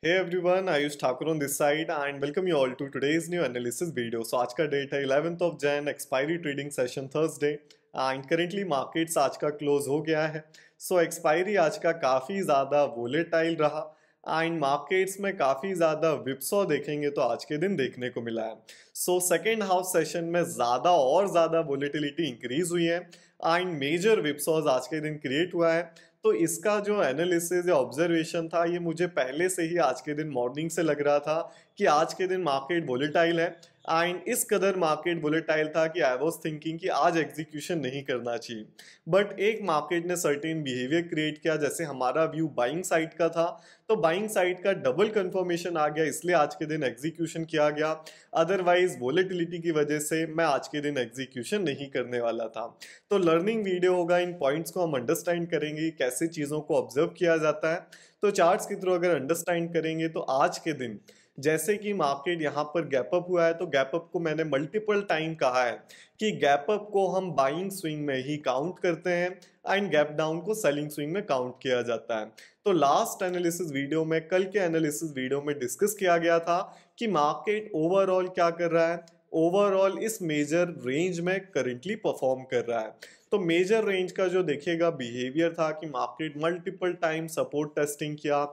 Hey everyone, use Thakur on this side and welcome you all to today's new analysis video. So आज का date है 11th of Jan expiry trading session Thursday and currently markets आज का close हो गया है सो so, expiry आज का काफ़ी ज़्यादा वोलेटाइल रहा एंड मार्केट्स में काफ़ी ज़्यादा विप्सो देखेंगे तो आज के दिन देखने को मिला है सो सेकेंड हाउस सेशन में ज़्यादा और ज़्यादा वोलेटिलिटी इंक्रीज हुई है एंड मेजर विप्सॉज आज के दिन क्रिएट हुआ है तो इसका जो एनालिसिस या ऑब्जर्वेशन था ये मुझे पहले से ही आज के दिन मॉर्निंग से लग रहा था कि आज के दिन मार्केट वोलेटाइल है एंड इस कदर मार्केट वोलेटाइल था कि आई वॉज थिंकिंग कि आज एग्जीक्यूशन नहीं करना चाहिए बट एक मार्केट ने सर्टेन बिहेवियर क्रिएट किया जैसे हमारा व्यू बाइंग साइड का था तो बाइंग साइड का डबल कंफर्मेशन आ गया इसलिए आज के दिन एग्जीक्यूशन किया गया अदरवाइज वोलेटिलिटी की वजह से मैं आज के दिन एग्जीक्यूशन नहीं करने वाला था तो लर्निंग वीडियो होगा इन पॉइंट्स को हम अंडरस्टैंड करेंगे कैसे चीज़ों को ऑब्जर्व किया जाता है तो चार्ट्स के थ्रू अगर अंडरस्टैंड करेंगे तो आज के दिन जैसे कि मार्केट यहाँ पर गैप अप हुआ है तो गैप अप को मैंने मल्टीपल टाइम कहा है कि गैप अप को हम बाइंग स्विंग में ही काउंट करते हैं एंड गैप डाउन को सेलिंग स्विंग में काउंट किया जाता है तो लास्ट एनालिसिस वीडियो में कल के एनालिसिस वीडियो में डिस्कस किया गया था कि मार्केट ओवरऑल क्या कर रहा है ओवरऑल इस मेजर रेंज में करेंटली परफॉर्म कर रहा है तो मेजर रेंज का जो देखिएगा बिहेवियर था कि market multiple time support testing किया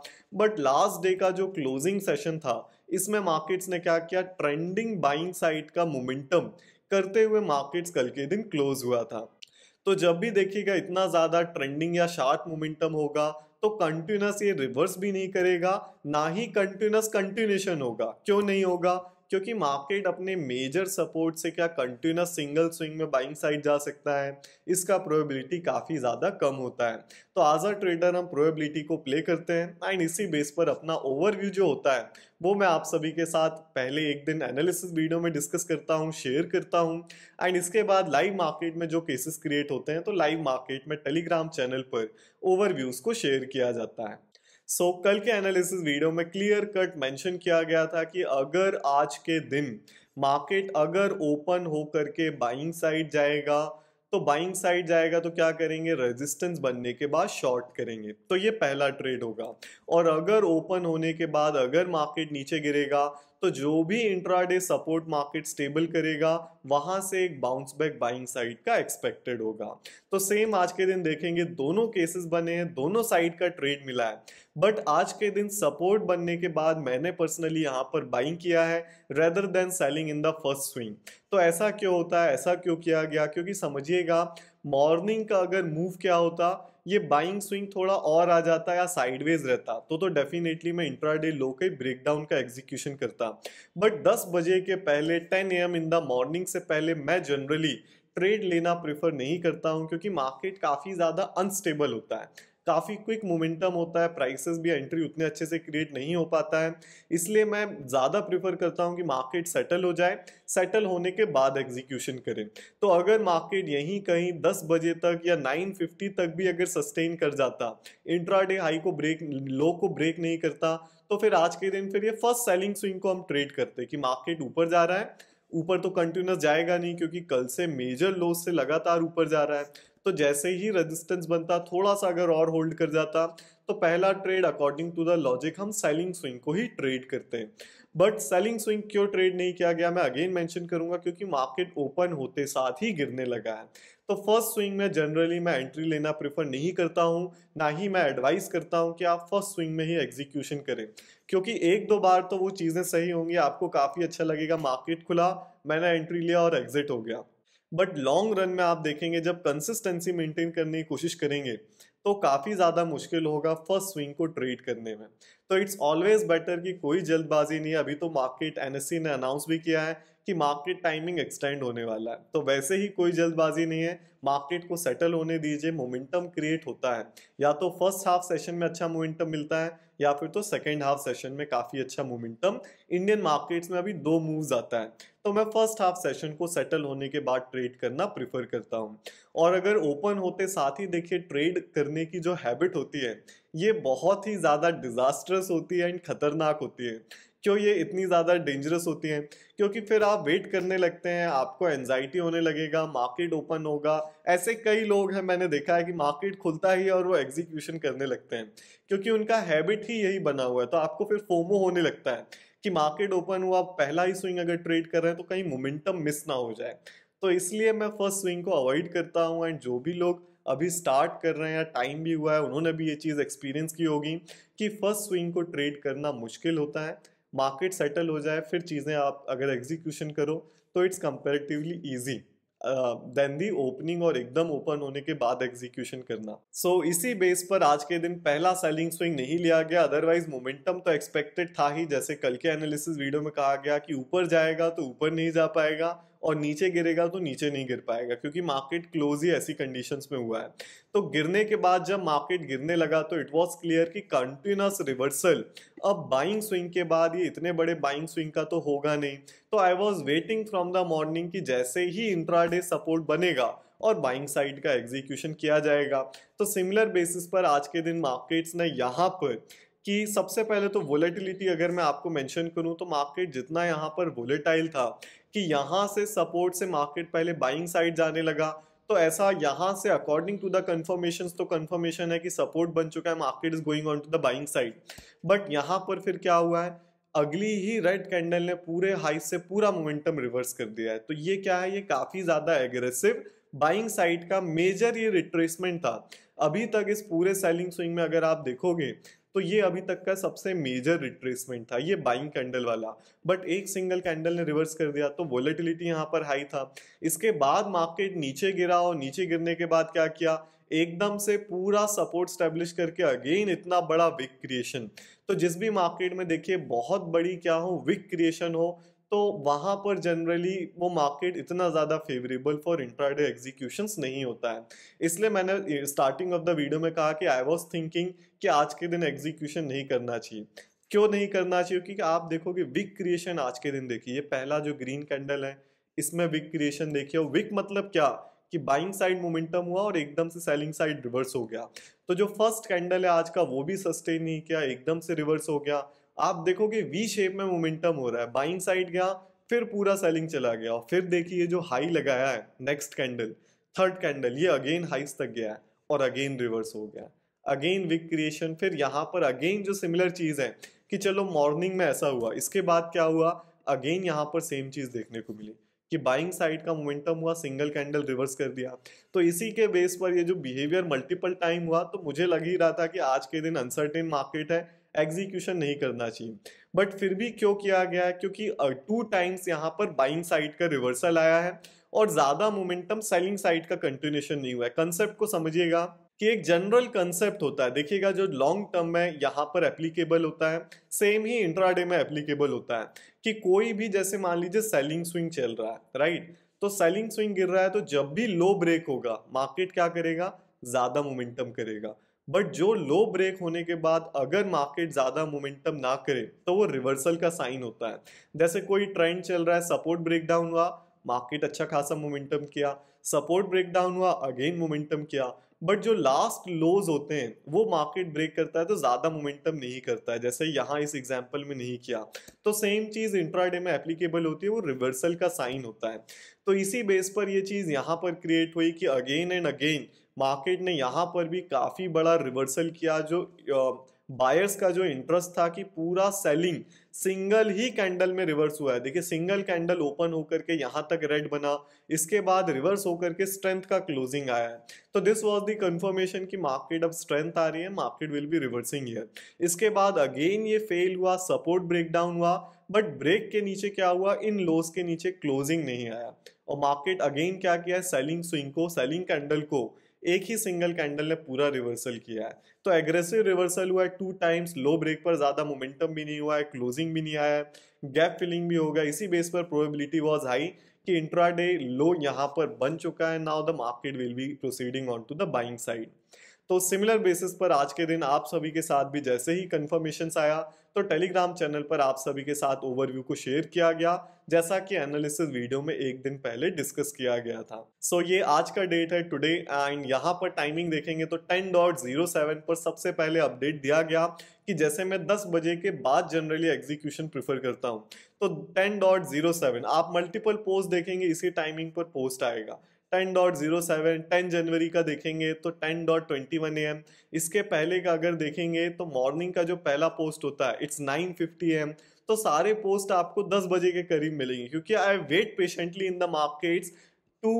बट लास्ट डे का जो क्लोजिंग सेशन था इसमें मार्केट्स ने क्या किया ट्रेंडिंग बाइंग साइड का मोमेंटम करते हुए मार्केट्स कल के दिन क्लोज हुआ था तो जब भी देखिएगा इतना ज़्यादा ट्रेंडिंग या शार्प मोमेंटम होगा तो कंटिन्यूस ये रिवर्स भी नहीं करेगा ना ही कंटिन्यूस कंटिन्यूशन होगा क्यों नहीं होगा क्योंकि मार्केट अपने मेजर सपोर्ट से क्या कंटिन्यूस सिंगल स्विंग में बाइंग साइड जा सकता है इसका प्रोबेबिलिटी काफ़ी ज़्यादा कम होता है तो आज अ ट्रेडर हम प्रोबेबिलिटी को प्ले करते हैं एंड इसी बेस पर अपना ओवरव्यू जो होता है वो मैं आप सभी के साथ पहले एक दिन एनालिसिस वीडियो में डिस्कस करता हूँ शेयर करता हूँ एंड इसके बाद लाइव मार्केट में जो केसेस क्रिएट होते हैं तो लाइव मार्केट में टेलीग्राम चैनल पर ओवरव्यूज़ को शेयर किया जाता है सो so, कल के एनालिसिस वीडियो में क्लियर कट मेंशन किया गया था कि अगर आज के दिन मार्केट अगर ओपन हो करके बाइंग साइड जाएगा तो बाइंग साइड जाएगा तो क्या करेंगे रेजिस्टेंस बनने के बाद शॉर्ट करेंगे तो ये पहला ट्रेड होगा और अगर ओपन होने के बाद अगर मार्केट नीचे गिरेगा तो जो भी इंट्राडे सपोर्ट मार्केट स्टेबल करेगा वहां से एक बाउंस बैक बाइंग साइड का एक्सपेक्टेड होगा तो सेम आज के दिन देखेंगे दोनों केसेस बने हैं दोनों साइड का ट्रेड मिला है बट आज के दिन सपोर्ट बनने के बाद मैंने पर्सनली यहाँ पर बाइंग किया है rather than selling in the first swing तो ऐसा क्यों होता है ऐसा क्यों किया गया क्योंकि समझिएगा मॉर्निंग का अगर मूव क्या होता ये बाइंग स्विंग थोड़ा और आ जाता या साइडवेज रहता तो तो डेफिनेटली मैं इंट्राडे लो के ब्रेकडाउन का एग्जीक्यूशन करता बट 10 बजे के पहले 10 एम इन द मॉर्निंग से पहले मैं जनरली ट्रेड लेना प्रेफर नहीं करता हूँ क्योंकि मार्केट काफ़ी ज़्यादा अनस्टेबल होता है काफ़ी क्विक मोमेंटम होता है प्राइसेस भी एंट्री उतने अच्छे से क्रिएट नहीं हो पाता है इसलिए मैं ज़्यादा प्रीफर करता हूँ कि मार्केट सेटल हो जाए सेटल होने के बाद एग्जीक्यूशन करें तो अगर मार्केट यहीं कहीं दस बजे तक या नाइन फिफ्टी तक भी अगर सस्टेन कर जाता इंट्राडे हाई को ब्रेक लो को ब्रेक नहीं करता तो फिर आज के दिन फिर ये फर्स्ट सेलिंग स्विंग को हम ट्रेड करते कि मार्केट ऊपर जा रहा है ऊपर तो कंटिन्यूस जाएगा नहीं क्योंकि कल से मेजर लो से लगातार ऊपर जा रहा है तो जैसे ही रेजिस्टेंस बनता थोड़ा सा अगर और होल्ड कर जाता तो पहला trade according to the logic हम सेलिंग स्विंग को ही ट्रेड करते हैं बट सेलिंग स्विंग क्यों ट्रेड नहीं किया गया मैं अगेन मेंशन करूंगा क्योंकि मार्केट ओपन होते साथ ही गिरने लगा है तो फर्स्ट स्विंग में जनरली मैं एंट्री लेना प्रेफर नहीं करता हूं ना ही मैं एडवाइस करता हूं कि आप फर्स्ट स्विंग में ही एग्जीक्यूशन करें क्योंकि एक दो बार तो वो चीज़ें सही होंगी आपको काफ़ी अच्छा लगेगा मार्केट खुला मैंने एंट्री लिया और एग्जिट हो गया बट लॉन्ग रन में आप देखेंगे जब कंसिस्टेंसी मेंटेन करने की कोशिश करेंगे तो काफ़ी ज़्यादा मुश्किल होगा फर्स्ट स्विंग को ट्रेड करने में तो इट्स ऑलवेज बेटर कि कोई जल्दबाजी नहीं है अभी तो मार्केट एनएससी e ने अनाउंस भी किया है कि मार्केट टाइमिंग एक्सटेंड होने वाला है तो वैसे ही कोई जल्दबाजी नहीं है मार्केट को सेटल होने दीजिए मोमेंटम क्रिएट होता है या तो फर्स्ट हाफ सेशन में अच्छा मोमेंटम मिलता है या फिर तो सेकेंड हाफ सेशन में काफ़ी अच्छा मोमेंटम इंडियन मार्केट्स में अभी दो मूव्स आता है तो मैं फर्स्ट हाफ सेशन को सेटल होने के बाद ट्रेड करना प्रिफर करता हूँ और अगर ओपन होते साथ ही देखिए ट्रेड करने की जो हैबिट होती है ये बहुत ही ज़्यादा डिजास्टरस होती है एंड खतरनाक होती है क्यों ये इतनी ज़्यादा डेंजरस होती हैं क्योंकि फिर आप वेट करने लगते हैं आपको एनजाइटी होने लगेगा मार्केट ओपन होगा ऐसे कई लोग हैं मैंने देखा है कि मार्केट खुलता ही और वो एग्जीक्यूशन करने लगते हैं क्योंकि उनका हैबिट ही यही बना हुआ है तो आपको फिर फोमो होने लगता है कि मार्केट ओपन हुआ पहला ही स्विंग अगर ट्रेड कर रहे हैं तो कहीं मोमेंटम मिस ना हो जाए तो इसलिए मैं फर्स्ट स्विंग को अवॉइड करता हूँ एंड जो भी लोग अभी स्टार्ट कर रहे हैं या टाइम भी हुआ है उन्होंने भी ये चीज़ एक्सपीरियंस की होगी कि फर्स्ट स्विंग को ट्रेड करना मुश्किल होता है मार्केट सेटल हो जाए फिर चीज़ें आप अगर एग्जीक्यूशन करो तो it's comparatively easy than the opening और एकदम ओपन होने के बाद एग्जीक्यूशन करना सो so, इसी बेस पर आज के दिन पहला सेलिंग स्विंग नहीं लिया गया अदरवाइज मोमेंटम तो एक्सपेक्टेड था ही जैसे कल के एनालिसिस वीडियो में कहा गया कि ऊपर जाएगा तो ऊपर नहीं जा पाएगा और नीचे गिरेगा तो नीचे नहीं गिर पाएगा क्योंकि मार्केट क्लोज ही ऐसी कंडीशन में हुआ है तो गिरने के बाद जब मार्केट गिरने लगा तो इट वॉज क्लियर कि कंटिन्यूस रिवर्सल अब बाइंग स्विंग के बाद ये इतने बड़े बाइंग स्विंग का तो होगा नहीं तो I was waiting from the morning कि जैसे ही इंट्राडे सपोर्ट बनेगा और बाइंग साइड का एग्जीक्यूशन किया जाएगा तो सिमिलर बेसिस पर आज के दिन मार्केट्स ने यहाँ पर कि सबसे पहले तो वोलेटिलिटी अगर मैं आपको मेंशन करूँ तो मार्केट जितना यहाँ पर वोलेटाइल था कि यहाँ से सपोर्ट से मार्केट पहले बाइंग साइड जाने लगा तो ऐसा यहाँ से अकॉर्डिंग टू द कन्फर्मेशन तो कन्फर्मेशन है कि सपोर्ट बन चुका है market is going on to the buying side but यहाँ पर फिर क्या हुआ है अगली ही रेड कैंडल ने पूरे हाई से पूरा मोमेंटम रिवर्स कर दिया है तो ये क्या है ये काफी ज्यादा एग्रेसिव बाइंग साइड का मेजर ये रिट्रेसमेंट था अभी तक इस पूरे सेलिंग स्विंग में अगर आप देखोगे तो ये अभी तक का सबसे मेजर रिट्रेसमेंट था ये बाइंग कैंडल वाला बट एक सिंगल कैंडल ने रिवर्स कर दिया तो वोलेटिलिटी यहाँ पर हाई था इसके बाद मार्केट नीचे गिरा और नीचे गिरने के बाद क्या किया एकदम से पूरा सपोर्ट स्टेब्लिश करके अगेन इतना बड़ा विक क्रिएशन तो जिस भी मार्केट में देखिए बहुत बड़ी क्या हो विक क्रिएशन हो तो वहाँ पर जनरली वो मार्केट इतना ज़्यादा फेवरेबल फॉर इंट्राडे एग्जीक्यूशंस नहीं होता है इसलिए मैंने स्टार्टिंग ऑफ द वीडियो में कहा कि आई वॉज थिंकिंग कि आज के दिन एग्जीक्यूशन नहीं करना चाहिए क्यों नहीं करना चाहिए क्योंकि आप देखोगे विक क्रिएशन आज के दिन देखिए ये पहला जो ग्रीन कैंडल है इसमें विक क्रिएशन देखिए विक मतलब क्या कि बाइंग साइड मोमेंटम हुआ और एकदम से सेलिंग साइड रिवर्स हो गया तो जो फर्स्ट कैंडल है आज का वो भी सस्टेन नहीं किया एकदम से रिवर्स हो गया आप देखोगे वी शेप में मोमेंटम हो रहा है बाइंग साइड गया फिर पूरा सेलिंग चला गया और फिर देखिए जो हाई लगाया है नेक्स्ट कैंडल थर्ड कैंडल ये अगेन हाइस तक गया है और अगेन रिवर्स हो गया अगेन विक क्रिएशन फिर यहाँ पर अगेन जो सिमिलर चीज़ है कि चलो मॉर्निंग में ऐसा हुआ इसके बाद क्या हुआ अगेन यहाँ पर सेम चीज़ देखने को मिली कि बाइंग साइड का मोमेंटम हुआ सिंगल कैंडल रिवर्स कर दिया तो इसी के बेस पर ये जो बिहेवियर मल्टीपल टाइम हुआ तो मुझे लग ही रहा था कि आज के दिन अनसर्टेन मार्केट है एग्जीक्यूशन नहीं करना चाहिए बट फिर भी क्यों किया गया है क्योंकि टू टाइम्स यहाँ पर बाइंग साइड का रिवर्सल आया है और ज़्यादा मोमेंटम सेलिंग साइड का कंटिन्यूशन नहीं हुआ है कंसेप्ट को समझिएगा कि एक जनरल कंसेप्ट होता है देखिएगा जो लॉन्ग टर्म में यहाँ पर एप्लीकेबल होता है सेम ही इंट्राडे में एप्लीकेबल होता है कि कोई भी जैसे मान लीजिए सेलिंग स्विंग चल रहा है राइट तो सेलिंग स्विंग गिर रहा है तो जब भी लो ब्रेक होगा मार्केट क्या करेगा ज़्यादा मोमेंटम करेगा बट जो लो ब्रेक होने के बाद अगर मार्केट ज़्यादा मोमेंटम ना करे तो वो रिवर्सल का साइन होता है जैसे कोई ट्रेंड चल रहा है सपोर्ट ब्रेक डाउन हुआ मार्केट अच्छा खासा मोमेंटम किया सपोर्ट ब्रेक डाउन हुआ अगेन मोमेंटम किया बट जो लास्ट लोज होते हैं वो मार्केट ब्रेक करता है तो ज़्यादा मोमेंटम नहीं करता है जैसे यहाँ इस एग्जाम्पल में नहीं किया तो सेम चीज़ इंट्राडे में एप्लीकेबल होती है वो रिवर्सल का साइन होता है तो इसी बेस पर ये चीज़ यहाँ पर क्रिएट हुई कि अगेन एंड अगेन मार्केट ने यहाँ पर भी काफ़ी बड़ा रिवर्सल किया जो बायर्स का जो इंटरेस्ट था कि पूरा सेलिंग सिंगल ही कैंडल में रिवर्स हुआ है देखिए सिंगल कैंडल ओपन होकर के यहाँ तक रेड बना इसके बाद रिवर्स होकर के स्ट्रेंथ का क्लोजिंग आया है तो दिस वाज दी कंफर्मेशन कि मार्केट अब स्ट्रेंथ आ रही है market will be reversing here इसके बाद अगेन ये फेल हुआ सपोर्ट ब्रेकडाउन हुआ बट ब्रेक के नीचे क्या हुआ इन लोस के नीचे क्लोजिंग नहीं आया और मार्केट अगेन क्या किया है सेलिंग स्विंग को सेलिंग कैंडल को एक ही सिंगल कैंडल ने पूरा रिवर्सल किया है तो एग्रेसिव रिवर्सल हुआ है टू टाइम्स लो ब्रेक पर ज़्यादा मोमेंटम भी नहीं हुआ है क्लोजिंग भी नहीं आया है गैप फिलिंग भी होगा इसी बेस पर प्रोबेबिलिटी वॉज हाई कि इंट्राडे लो यहाँ पर बन चुका है now the market will be proceeding on to the buying side तो सिमिलर बेसिस पर आज के दिन आप सभी के साथ भी जैसे ही कन्फर्मेशन आया तो टेलीग्राम चैनल पर आप सभी के साथ ओवरव्यू को शेयर किया गया जैसा कि एनालिसिस वीडियो में एक दिन पहले डिस्कस किया गया था सो so, ये आज का डेट है टुडे एंड यहाँ पर टाइमिंग देखेंगे तो 10.07 पर सबसे पहले अपडेट दिया गया कि जैसे मैं 10 बजे के बाद जनरली एग्जीक्यूशन प्रिफर करता हूँ तो 10.07 आप मल्टीपल पोस्ट देखेंगे इसी टाइमिंग पर पोस्ट आएगा ten dot zero seven ten January का देखेंगे तो ten dot twenty one M इसके पहले का अगर देखेंगे तो मॉर्निंग का जो पहला पोस्ट होता है इट्स नाइन फिफ्टी एम तो सारे पोस्ट आपको दस बजे के करीब मिलेंगे क्योंकि I wait patiently in the markets to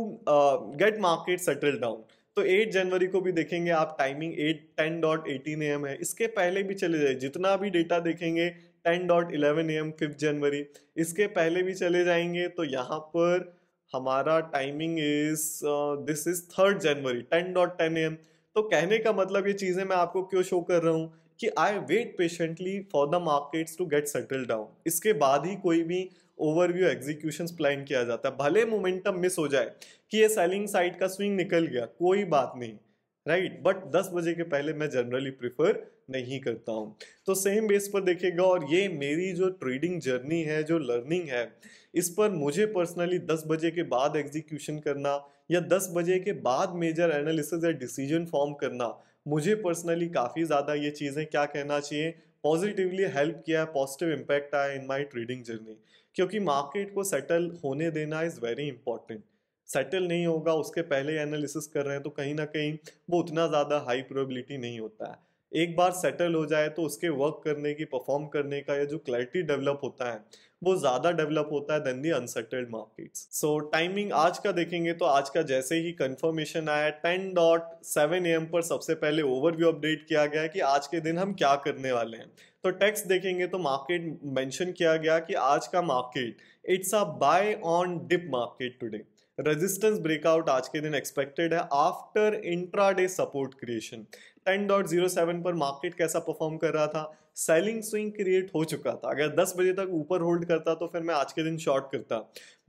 get market settle down तो 8 जनवरी को भी देखेंगे आप timing 8 ten dot eighteen A M है इसके पहले भी चले जाए जितना भी डेटा देखेंगे ten dot eleven M fifth January इसके पहले भी चले जाएंगे तो यहाँ पर हमारा timing is this is third January ten dot ten M तो कहने का मतलब ये चीज़ें मैं आपको क्यों शो कर रहा हूँ कि I wait patiently for the markets to get settle down इसके बाद ही कोई भी ओवरव्यू एग्जीक्यूशन प्लान किया जाता है भले मोमेंटम मिस हो जाए कि ये सेलिंग साइड का स्विंग निकल गया कोई बात नहीं राइट बट 10 बजे के पहले मैं जनरली प्रिफर नहीं करता हूँ तो सेम बेस पर देखिएगा और ये मेरी जो ट्रेडिंग जर्नी है जो लर्निंग है इस पर मुझे पर्सनली 10 बजे के बाद एग्जीक्यूशन करना या 10 बजे के बाद मेजर एनालिसिस या डिसीजन फॉर्म करना मुझे पर्सनली काफ़ी ज़्यादा ये चीज़ें क्या कहना चाहिए पॉजिटिवली हेल्प किया है पॉजिटिव इम्पैक्ट आया इन माई ट्रेडिंग जर्नी क्योंकि मार्केट को सेटल होने देना इज़ वेरी इंपॉर्टेंट सेटल नहीं होगा उसके पहले एनालिसिस कर रहे हैं तो कहीं ना कहीं वो उतना ज़्यादा हाई प्रोबेबिलिटी नहीं होता है एक बार सेटल हो जाए तो उसके वर्क करने की परफॉर्म करने का या जो क्लैरिटी डेवलप होता है वो ज़्यादा डेवलप होता है then the unsettled markets so timing आज का देखेंगे तो आज का जैसे ही कंफर्मेशन आया टेन डॉट सेवन एम पर सबसे पहले ओवरव्यू अपडेट किया गया कि आज के दिन हम क्या करने वाले हैं तो टेक्स्ट देखेंगे तो मार्केट मेंशन किया गया कि आज का market it's a buy on dip market today resistance breakout आज के दिन एक्सपेक्टेड है after intraday support creation 10.07 पर मार्केट कैसा परफॉर्म कर रहा था सेलिंग स्विंग क्रिएट हो चुका था अगर 10 बजे तक ऊपर होल्ड करता तो फिर मैं आज के दिन शॉर्ट करता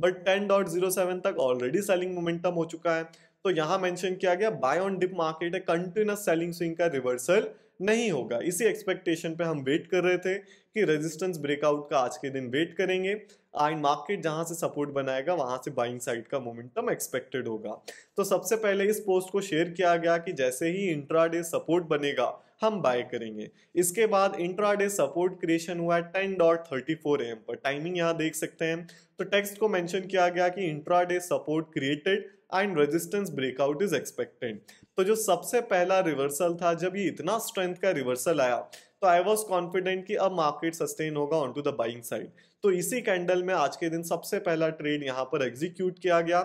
बट 10.07 तक ऑलरेडी सेलिंग मोमेंटम हो चुका है तो यहाँ मेंशन किया गया बाय ऑन डिप मार्केट है कंटिन्यूस सेलिंग स्विंग का रिवर्सल नहीं होगा इसी एक्सपेक्टेशन पे हम वेट कर रहे थे कि रेजिस्टेंस ब्रेकआउट का आज के दिन वेट करेंगे एंड मार्केट जहां से सपोर्ट बनाएगा वहां से बाइंग साइड का मोमेंटम एक्सपेक्टेड होगा तो सबसे पहले इस पोस्ट को शेयर किया गया कि जैसे ही इंट्राडे सपोर्ट बनेगा हम बाय करेंगे इसके बाद इंट्राडे सपोर्ट क्रिएशन हुआ है ten dot thirty four M पर टाइमिंग यहाँ देख सकते हैं तो टेक्स्ट को मेंशन किया गया कि intraday support created and resistance breakout is expected तो जो सबसे पहला रिवर्सल था जब ये इतना स्ट्रेंथ का रिवर्सल आया तो आई वॉज कॉन्फिडेंट कि अब मार्केट सस्टेन होगा on to the buying side तो इसी कैंडल में आज के दिन सबसे पहला ट्रेड यहाँ पर एग्जीक्यूट किया गया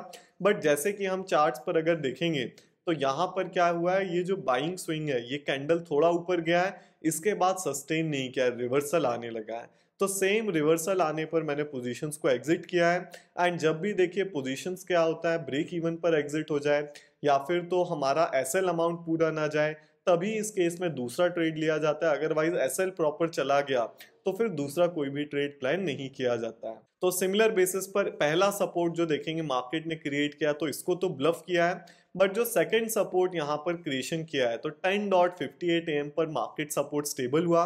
बट जैसे कि हम चार्ट पर अगर देखेंगे तो यहाँ पर क्या हुआ है ये जो बाइंग स्विंग है ये कैंडल थोड़ा ऊपर गया है इसके बाद सस्टेन नहीं किया है रिवर्सल आने लगा है तो सेम रिवर्सल आने पर मैंने पोजीशंस को एग्जिट किया है एंड जब भी देखिए पोजीशंस क्या होता है ब्रेक इवन पर एग्जिट हो जाए या फिर तो हमारा एस अमाउंट पूरा ना जाए तभी इस केस में दूसरा ट्रेड लिया जाता है अदरवाइज एस प्रॉपर चला गया तो फिर दूसरा कोई भी ट्रेड प्लान नहीं किया जाता है तो सिमिलर बेसिस पर पहला सपोर्ट जो देखेंगे मार्केट ने क्रिएट किया तो इसको तो ब्लफ किया है बट जो सेकंड सपोर्ट यहाँ पर क्रिएशन किया है तो ten dot fifty eight M पर मार्केट सपोर्ट स्टेबल हुआ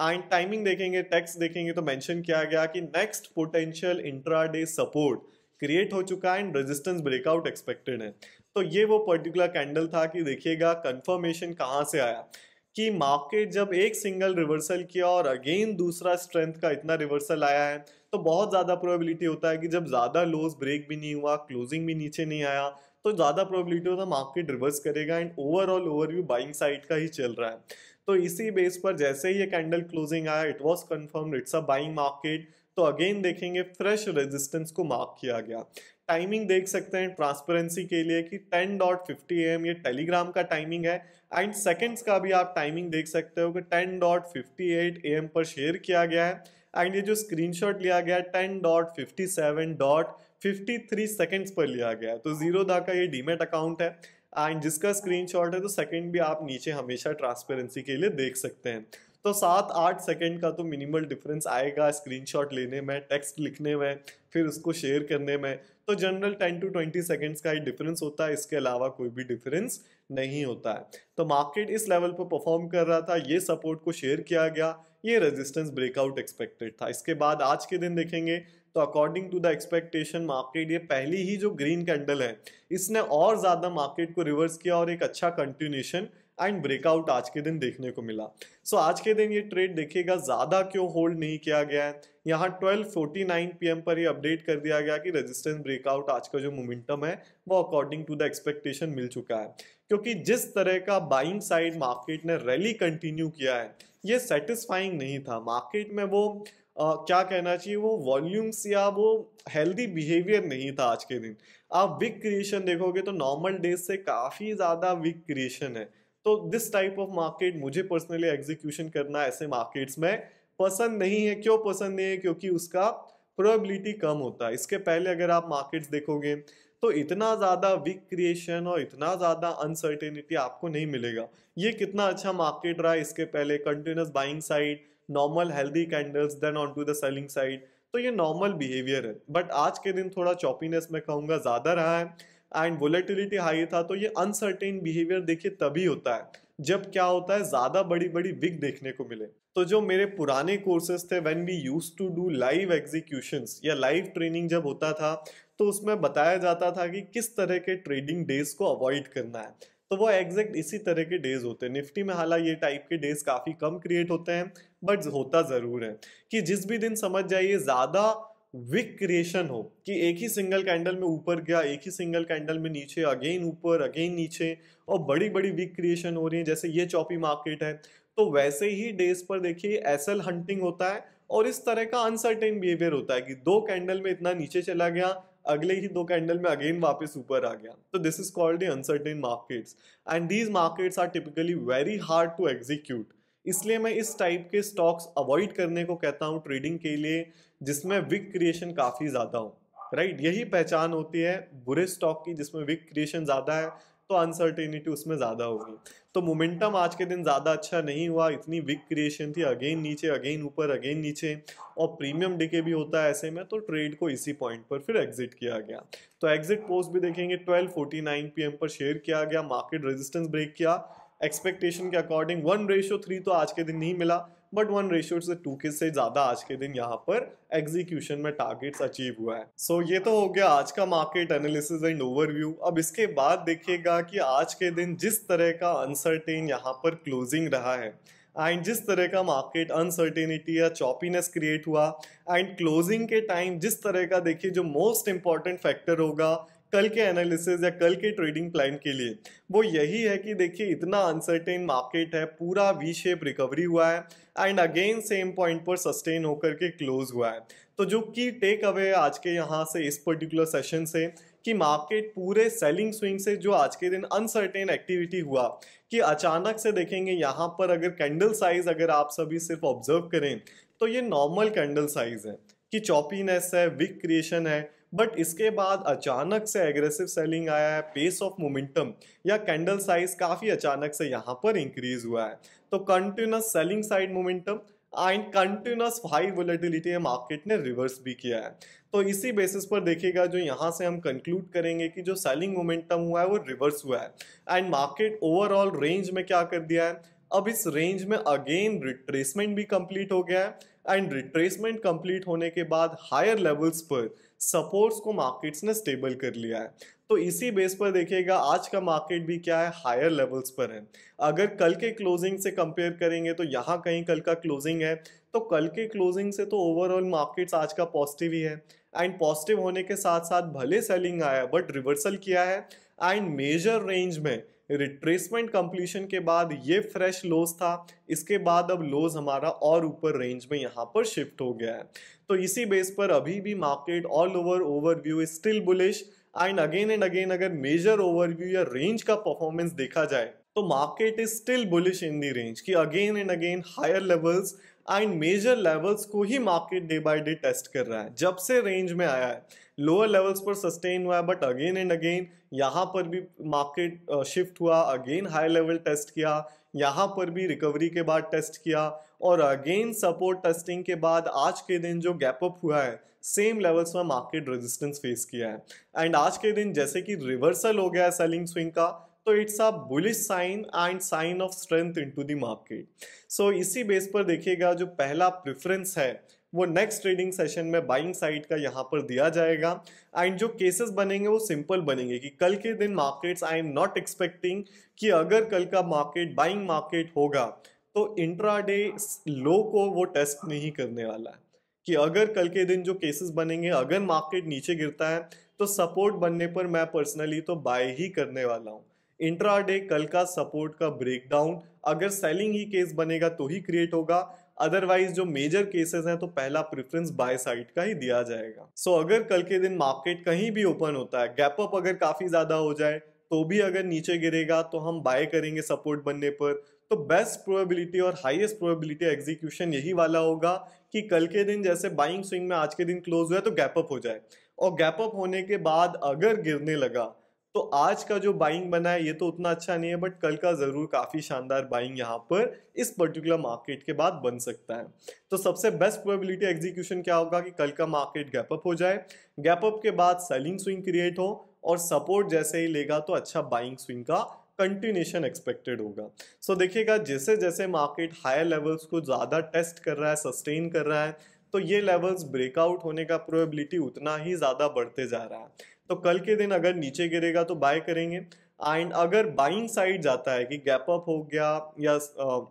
एंड टाइमिंग देखेंगे टेक्स्ट देखेंगे तो मैंशन किया गया कि next potential intraday support create हो चुका है एंड रेजिस्टेंस ब्रेकआउट एक्सपेक्टेड है तो ये वो पर्टिकुलर कैंडल था कि देखिएगा कंफर्मेशन कहाँ से आया कि मार्केट जब एक सिंगल रिवर्सल किया और अगेन दूसरा स्ट्रेंथ का इतना रिवर्सल आया है तो बहुत ज़्यादा प्रोबेबिलिटी होता है कि जब ज़्यादा लोज ब्रेक भी नहीं हुआ क्लोजिंग भी नीचे नहीं आया तो ज़्यादा प्रोबेबिलिटी होता है मार्केट रिवर्स करेगा and overall overview buying side का ही चल रहा है तो इसी बेस पर जैसे ही ये कैंडल क्लोजिंग आया it was confirm it's a buying market तो अगेन देखेंगे फ्रेश रेजिस्टेंस को मार्क किया गया टाइमिंग देख सकते हैं ट्रांसपेरेंसी के लिए कि 10.50 डॉट एम ये टेलीग्राम का टाइमिंग है एंड सेकंड्स का भी आप टाइमिंग देख सकते हो कि 10.58 डॉट एम पर शेयर किया गया है एंड ये जो स्क्रीनशॉट लिया गया है ten dot fifty seven dot fifty three seconds पर लिया गया है तो जीरो दा का ये डीमेट अकाउंट है एंड जिसका स्क्रीनशॉट है तो सेकंड भी आप नीचे हमेशा ट्रांसपेरेंसी के लिए देख सकते हैं तो सात आठ सेकेंड का तो मिनिमल डिफरेंस आएगा स्क्रीनशॉट लेने में टेक्स्ट लिखने में फिर उसको शेयर करने में तो जनरल 10 टू 20 सेकेंड्स का ही डिफरेंस होता है इसके अलावा कोई भी डिफरेंस नहीं होता है तो मार्केट इस लेवल पर परफॉर्म कर रहा था ये सपोर्ट को शेयर किया गया ये रेजिस्टेंस ब्रेकआउट एक्सपेक्टेड था इसके बाद आज के दिन देखेंगे तो according to the expectation market ये पहली ही जो ग्रीन कैंडल है इसने और ज़्यादा मार्केट को रिवर्स किया और एक अच्छा कंटिन्यूशन एंड ब्रेकआउट आज के दिन देखने को मिला सो so, आज के दिन ये ट्रेड देखिएगा ज़्यादा क्यों होल्ड नहीं किया गया है यहाँ 12:49 फोर्टी पर ये अपडेट कर दिया गया कि रेजिस्टेंस ब्रेकआउट आज का जो मोमेंटम है वो अकॉर्डिंग टू द एक्सपेक्टेशन मिल चुका है क्योंकि जिस तरह का बाइंग साइड मार्केट ने रैली कंटिन्यू किया है ये सेटिस्फाइंग नहीं था मार्केट में वो आ, क्या कहना चाहिए वो वॉल्यूम्स या वो हेल्दी बिहेवियर नहीं था आज के दिन आप विक क्रिएशन देखोगे तो नॉर्मल डेज से काफ़ी ज़्यादा विक क्रिएशन है तो दिस टाइप ऑफ मार्केट मुझे पर्सनली एग्जीक्यूशन करना ऐसे मार्केट्स में पसंद नहीं है क्यों पसंद नहीं है क्योंकि उसका प्रोबेबिलिटी कम होता है इसके पहले अगर आप मार्केट्स देखोगे तो इतना ज़्यादा वीक क्रिएशन और इतना ज़्यादा अनसर्टेनिटी आपको नहीं मिलेगा ये कितना अच्छा मार्केट रहा है इसके पहले continuous buying side normal healthy candles then on to the selling side तो ये नॉर्मल बिहेवियर है बट आज के दिन थोड़ा चॉपीनेस में कहूँगा ज़्यादा रहा है एंड वोलेटिलिटी हाई था तो ये अनसर्टेन बिहेवियर देखिए तभी होता है जब क्या होता है ज़्यादा बड़ी बड़ी विक देखने को मिले तो जो मेरे पुराने कोर्सेज थे when we use to do live execution या लाइव ट्रेनिंग जब होता था तो उसमें बताया जाता था कि किस तरह के ट्रेडिंग डेज को अवॉइड करना है तो वो एग्जैक्ट इसी तरह के डेज होते हैं निफ्टी में हालांकि ये टाइप के डेज काफ़ी कम क्रिएट होते हैं बट होता ज़रूर है कि जिस भी दिन समझ जाइए ज़्यादा विक क्रिएशन हो कि एक ही सिंगल कैंडल में ऊपर गया एक ही सिंगल कैंडल में नीचे अगेन ऊपर अगेन नीचे और बड़ी बड़ी विक क्रिएशन हो रही है जैसे ये चौपी मार्केट है तो वैसे ही डेज पर देखिए एसल हंटिंग होता है और इस तरह का अनसर्टेन बिहेवियर होता है कि दो कैंडल में इतना नीचे चला गया अगले ही दो कैंडल में अगेन वापस ऊपर आ गया तो this is called uncertain markets and these markets are typically very hard to execute इसलिए मैं इस टाइप के स्टॉक्स अवॉइड करने को कहता हूँ ट्रेडिंग के लिए जिसमें विक क्रिएशन काफ़ी ज़्यादा हो राइट यही पहचान होती है बुरे स्टॉक की जिसमें विक क्रिएशन ज़्यादा है तो अनसर्टेनिटी उसमें ज़्यादा होगी तो मोमेंटम आज के दिन ज़्यादा अच्छा नहीं हुआ इतनी वीक क्रिएशन थी अगेन नीचे अगेन ऊपर अगेन नीचे और प्रीमियम डिके भी होता है ऐसे में तो ट्रेड को इसी पॉइंट पर फिर एग्जिट किया गया तो एग्जिट पोस्ट भी देखेंगे 12:49 पीएम पर शेयर किया गया मार्केट रेजिस्टेंस ब्रेक किया एक्सपेक्टेशन के अकॉर्डिंग वन रेशियो थ्री तो आज के दिन नहीं मिला बट वन रेशियो से टू के से ज्यादा आज के दिन यहाँ पर एग्जीक्यूशन में टारगेट्स अचीव हुआ है सो so, ये तो हो गया आज का मार्केट एनालिसिस एंड ओवरव्यू अब इसके बाद देखिएगा कि आज के दिन जिस तरह का अनसर्टेन यहाँ पर क्लोजिंग रहा है एंड जिस तरह का मार्केट अनसर्टेनिटी या चॉपीनेस क्रिएट हुआ एंड क्लोजिंग के टाइम जिस तरह का देखिए जो मोस्ट इंपॉर्टेंट फैक्टर होगा कल के एनालिसिस या कल के ट्रेडिंग प्लान के लिए वो यही है कि देखिए इतना अनसर्टेन मार्केट है पूरा वी शेप रिकवरी हुआ है एंड अगेन सेम पॉइंट पर सस्टेन होकर के क्लोज हुआ है तो जो कि टेक अवे आज के यहाँ से इस पर्टिकुलर सेशन से कि मार्केट पूरे सेलिंग स्विंग से जो आज के दिन अनसर्टेन एक्टिविटी हुआ कि अचानक से देखेंगे यहाँ पर अगर कैंडल साइज अगर आप सभी सिर्फ ऑब्जर्व करें तो ये नॉर्मल कैंडल साइज है कि चॉपीनेस है विक क्रिएशन है बट इसके बाद अचानक से एग्रेसिव सेलिंग आया है पेस ऑफ मोमेंटम या कैंडल साइज काफ़ी अचानक से यहाँ पर इंक्रीज हुआ है तो continuous selling side momentum and continuous high volatility market ने रिवर्स भी किया है तो इसी बेसिस पर देखिएगा जो यहाँ से हम कंक्लूड करेंगे कि जो सेलिंग मोमेंटम हुआ है वो रिवर्स हुआ है एंड मार्केट ओवरऑल रेंज में क्या कर दिया है अब इस रेंज में अगेन रिट्रेसमेंट भी कंप्लीट हो गया है एंड रिट्रेसमेंट कंप्लीट होने के बाद हायर लेवल्स पर सपोर्ट्स को मार्केट्स ने स्टेबल कर लिया है तो इसी बेस पर देखिएगा आज का मार्केट भी क्या है हायर लेवल्स पर है अगर कल के क्लोजिंग से कंपेयर करेंगे तो यहाँ कहीं कल का क्लोजिंग है तो कल के क्लोजिंग से तो ओवरऑल मार्केट्स आज का पॉजिटिव ही है एंड पॉजिटिव होने के साथ साथ भले सेलिंग आया बट रिवर्सल किया है एंड मेजर रेंज में रिट्रेसमेंट कंप्लीशन के बाद ये फ्रेश लोज था इसके बाद अब लोज हमारा और ऊपर रेंज में यहाँ पर शिफ्ट हो गया है तो इसी बेस पर अभी भी market all over overview is still bullish and again and again अगर मेजर ओवरव्यू या रेंज का परफॉर्मेंस देखा जाए तो market is still bullish in the range कि again and again higher levels and major levels को ही market day by day test कर रहा है जब से रेंज में आया है लोअर लेवल्स पर सस्टेन हुआ है बट अगेन एंड अगेन यहाँ पर भी मार्केट शिफ्ट uh, हुआ अगेन हाई लेवल टेस्ट किया यहाँ पर भी रिकवरी के बाद टेस्ट किया और अगेन सपोर्ट टेस्टिंग के बाद आज के दिन जो गैप अप हुआ है सेम लेवल्स में मार्केट रेजिस्टेंस फेस किया है एंड आज के दिन जैसे कि रिवर्सल हो गया है सेलिंग स्विंग का तो it's a bullish sign and sign of strength into the market so इसी बेस पर देखिएगा जो पहला प्रेफरेंस है वो नेक्स्ट ट्रेडिंग सेशन में बाइंग साइड का यहाँ पर दिया जाएगा एंड जो केसेस बनेंगे वो सिंपल बनेंगे कि कल के दिन markets I am not expecting कि अगर कल का मार्केट बाइंग मार्केट होगा तो इंट्राडे लो को वो टेस्ट नहीं करने वाला है कि अगर कल के दिन जो केसेस बनेंगे अगर मार्केट नीचे गिरता है तो सपोर्ट बनने पर मैं पर्सनली तो बाय ही करने वाला हूँ इंट्राडे कल का सपोर्ट का ब्रेकडाउन अगर सेलिंग ही केस बनेगा तो ही क्रिएट होगा अदरवाइज जो मेजर केसेस हैं तो पहला प्रेफरेंस बाय साइड का ही दिया जाएगा सो so, अगर कल के दिन मार्केट कहीं भी ओपन होता है गैप अप अगर काफी ज्यादा हो जाए तो भी अगर नीचे गिरेगा तो हम बाय करेंगे सपोर्ट बनने पर तो बेस्ट प्रोबेबिलिटी और हाईएस्ट प्रोबेबिलिटी एग्जीक्यूशन यही वाला होगा कि कल के दिन जैसे बाइंग स्विंग में आज के दिन क्लोज हुआ तो गैप अप हो जाए और गैप अप होने के बाद अगर गिरने लगा तो आज का जो बाइंग बना है ये तो उतना अच्छा नहीं है बट कल का ज़रूर काफ़ी शानदार बाइंग यहाँ पर इस पर्टिकुलर मार्केट के बाद बन सकता है तो सबसे बेस्ट प्रोबेबिलिटी एग्जीक्यूशन क्या होगा कि कल का मार्केट गैपअप हो जाए गैप अप के बाद सेलिंग स्विंग क्रिएट हो और सपोर्ट जैसे ही लेगा तो अच्छा बाइंग स्विंग का कंटिन्यूशन एक्सपेक्टेड होगा सो so, देखिएगा जैसे जैसे मार्केट हायर लेवल्स को ज़्यादा टेस्ट कर रहा है सस्टेन कर रहा है तो ये लेवल्स ब्रेकआउट होने का प्रोबेबिलिटी उतना ही ज़्यादा बढ़ते जा रहा है तो कल के दिन अगर नीचे गिरेगा तो बाय करेंगे एंड अगर बाइंग साइड जाता है कि गैप अप हो गया या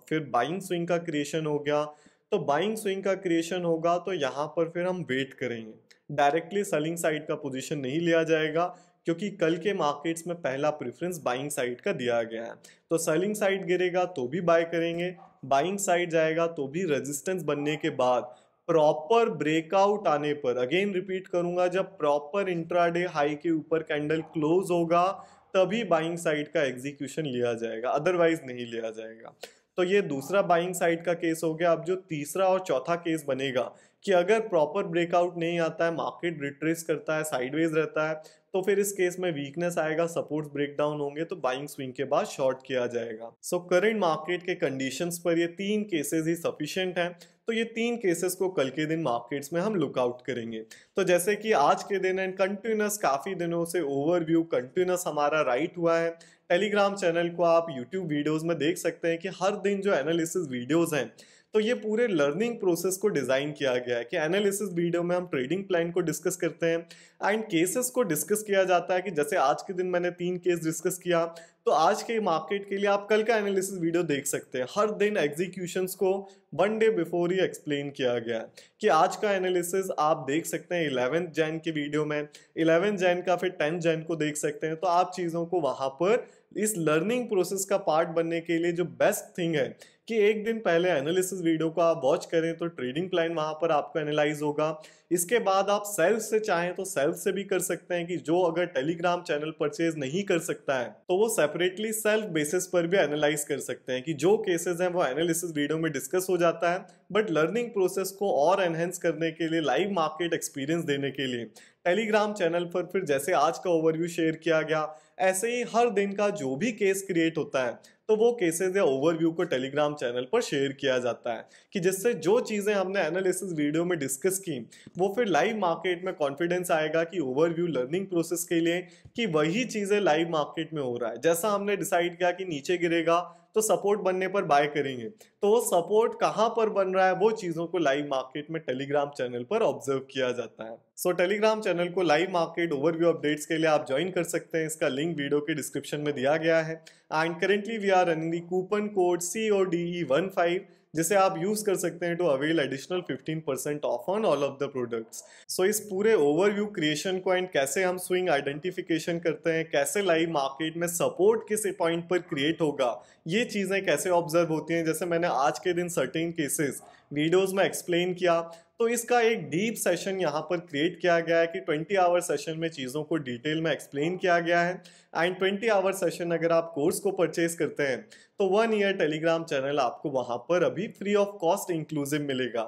फिर बाइंग स्विंग का क्रिएशन हो गया तो बाइंग स्विंग का क्रिएशन होगा तो यहाँ पर फिर हम वेट करेंगे डायरेक्टली सेलिंग साइड का पोजीशन नहीं लिया जाएगा क्योंकि कल के मार्केट्स में पहला प्रेफरेंस बाइंग साइड का दिया गया है तो सेलिंग साइड गिरेगा तो भी बाय करेंगे बाइंग साइड जाएगा तो भी रेजिस्टेंस बनने के बाद प्रॉपर ब्रेकआउट आने पर अगेन रिपीट करूंगा जब प्रॉपर इंट्राडे हाई के ऊपर कैंडल क्लोज होगा तभी बाइंग साइड का एग्जीक्यूशन लिया जाएगा अदरवाइज नहीं लिया जाएगा तो ये दूसरा बाइंग साइड का केस हो गया अब जो तीसरा और चौथा केस बनेगा कि अगर प्रॉपर ब्रेकआउट नहीं आता है मार्केट रिट्रेस करता है साइडवेज रहता है तो फिर इस केस में वीकनेस आएगा सपोर्ट्स ब्रेकडाउन होंगे तो बाइंग स्विंग के बाद शॉर्ट किया जाएगा सो करेंट मार्केट के कंडीशन पर ये तीन केसेस ही सफिशियंट हैं तो ये तीन केसेस को कल के दिन मार्केट्स में हम लुकआउट करेंगे तो जैसे कि आज के दिन एंड कंटिन्यूस काफ़ी दिनों से ओवरव्यू कंटिन्यूस हमारा राइट हुआ है टेलीग्राम चैनल को आप यूट्यूब वीडियोज़ में देख सकते हैं कि हर दिन जो एनालिसिस वीडियोज़ हैं तो ये पूरे लर्निंग प्रोसेस को डिज़ाइन किया गया है कि एनालिसिस वीडियो में हम ट्रेडिंग प्लान को डिस्कस करते हैं एंड केसेस को डिस्कस किया जाता है कि जैसे आज के दिन मैंने तीन केस डिस्कस किया तो आज के मार्केट के लिए आप कल का एनालिसिस वीडियो देख सकते हैं हर दिन एग्जीक्यूशंस को वन डे बिफोर ही एक्सप्लेन किया गया है कि आज का एनालिसिस आप देख सकते हैं इलेवेंथ जैन के वीडियो में इलेवेंथ जैन का फिर टेंथ जैन को देख सकते हैं तो आप चीज़ों को वहाँ पर इस लर्निंग प्रोसेस का पार्ट बनने के लिए जो बेस्ट थिंग है कि एक दिन पहले एनालिसिस वीडियो को आप वॉच करें तो ट्रेडिंग प्लान वहां पर आपको एनालाइज होगा इसके बाद आप सेल्फ से चाहें तो सेल्फ से भी कर सकते हैं कि जो अगर टेलीग्राम चैनल परचेज नहीं कर सकता है तो वो सेपरेटली सेल्फ बेसिस पर भी एनालाइज कर सकते हैं कि जो केसेस हैं वो एनालिसिस वीडियो में डिस्कस हो जाता है बट लर्निंग प्रोसेस को और एनहेंस करने के लिए लाइव मार्केट एक्सपीरियंस देने के लिए टेलीग्राम चैनल पर फिर जैसे आज का ओवरव्यू शेयर किया गया ऐसे ही हर दिन का जो भी केस क्रिएट होता है तो वो केसेस या ओवरव्यू को टेलीग्राम चैनल पर शेयर किया जाता है कि जिससे जो चीज़ें हमने एनालिसिस वीडियो में डिस्कस की वो फिर लाइव मार्केट में कॉन्फिडेंस आएगा कि ओवरव्यू लर्निंग प्रोसेस के लिए कि वही चीज़ें लाइव मार्केट में हो रहा है जैसा हमने डिसाइड किया कि नीचे गिरेगा तो सपोर्ट बनने पर बाय करेंगे तो वो सपोर्ट कहाँ पर बन रहा है वो चीज़ों को लाइव मार्केट में टेलीग्राम चैनल पर ऑब्जर्व किया जाता है सो टेलीग्राम चैनल को लाइव मार्केट ओवरव्यू अपडेट्स के लिए आप ज्वाइन कर सकते हैं इसका लिंक वीडियो के डिस्क्रिप्शन में दिया गया है and currently we are running the coupon code C O D E one five जिसे आप यूज कर सकते हैं to avail additional 15% off on all of the products so इस पूरे ओवरव्यू क्रिएशन को एंड कैसे हम स्विंग आइडेंटिफिकेशन करते हैं कैसे लाइव मार्केट में सपोर्ट किस पॉइंट पर क्रिएट होगा ये चीज़ें कैसे ऑब्जर्व होती हैं जैसे मैंने आज के दिन सर्टेन केसेस वीडियोज़ में एक्सप्लेन किया तो इसका एक डीप सेशन यहाँ पर क्रिएट किया गया है कि 20 आवर सेशन में चीज़ों को डिटेल में एक्सप्लेन किया गया है एंड 20 आवर सेशन अगर आप कोर्स को परचेज करते हैं तो वन ईयर टेलीग्राम चैनल आपको वहाँ पर अभी फ्री ऑफ कॉस्ट इंक्लूसिव मिलेगा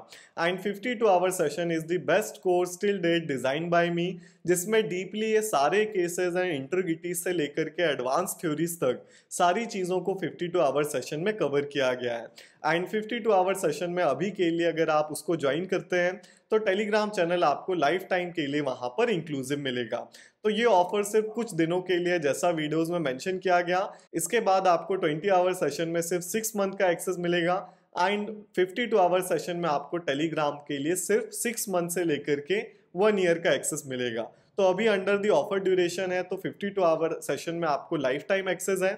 and fifty two hour session is the best course till date design by me जिसमें डीपली ये सारे केसेस एंड इंटरग्रिटीज से लेकर के एडवांस थ्योरीज तक सारी चीज़ों को 52 आवर सेशन में कवर किया गया है एंड 52 आवर सेशन में अभी के लिए अगर आप उसको ज्वाइन करते हैं तो टेलीग्राम चैनल आपको लाइफ टाइम के लिए वहाँ पर इंक्लूसिव मिलेगा तो ये ऑफर सिर्फ कुछ दिनों के लिए जैसा वीडियोस में मेंशन किया गया इसके बाद आपको 20 आवर सेशन में सिर्फ सिक्स मंथ का एक्सेस मिलेगा एंड 52 टू आवर सेशन में आपको टेलीग्राम के लिए सिर्फ सिक्स मंथ से लेकर के वन ईयर का एक्सेस मिलेगा तो अभी अंडर दी ऑफर ड्यूरेशन है तो 52 टू आवर सेशन में आपको लाइफ टाइम एक्सेस है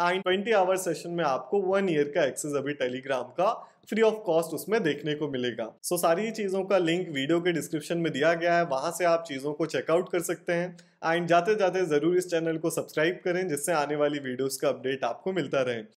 एंड 20 आवर सेशन में आपको वन ईयर का एक्सेस अभी टेलीग्राम का फ्री ऑफ कॉस्ट उसमें देखने को मिलेगा सो so, सारी चीज़ों का लिंक वीडियो के डिस्क्रिप्शन में दिया गया है वहाँ से आप चीज़ों को चेकआउट कर सकते हैं एंड जाते जाते ज़रूर इस चैनल को सब्सक्राइब करें जिससे आने वाली वीडियोज़ का अपडेट आपको मिलता रहे